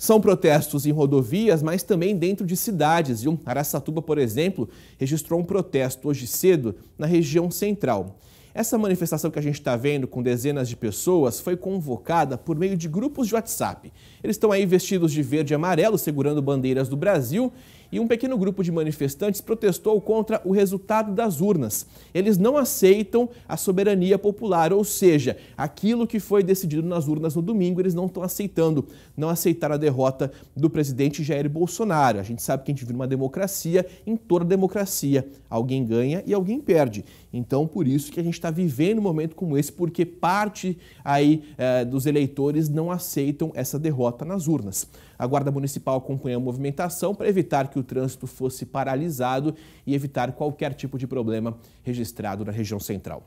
São protestos em rodovias, mas também dentro de cidades. Viu? Araçatuba, por exemplo, registrou um protesto hoje cedo na região central. Essa manifestação que a gente está vendo com dezenas de pessoas foi convocada por meio de grupos de WhatsApp. Eles estão aí vestidos de verde e amarelo, segurando bandeiras do Brasil, e um pequeno grupo de manifestantes protestou contra o resultado das urnas. Eles não aceitam a soberania popular, ou seja, aquilo que foi decidido nas urnas no domingo, eles não estão aceitando. Não aceitaram a derrota do presidente Jair Bolsonaro. A gente sabe que a gente vive numa democracia, em toda democracia, alguém ganha e alguém perde. Então, por isso que a gente está vivendo um momento como esse, porque parte aí eh, dos eleitores não aceitam essa derrota nas urnas. A Guarda Municipal acompanha a movimentação para evitar que o trânsito fosse paralisado e evitar qualquer tipo de problema registrado na região central.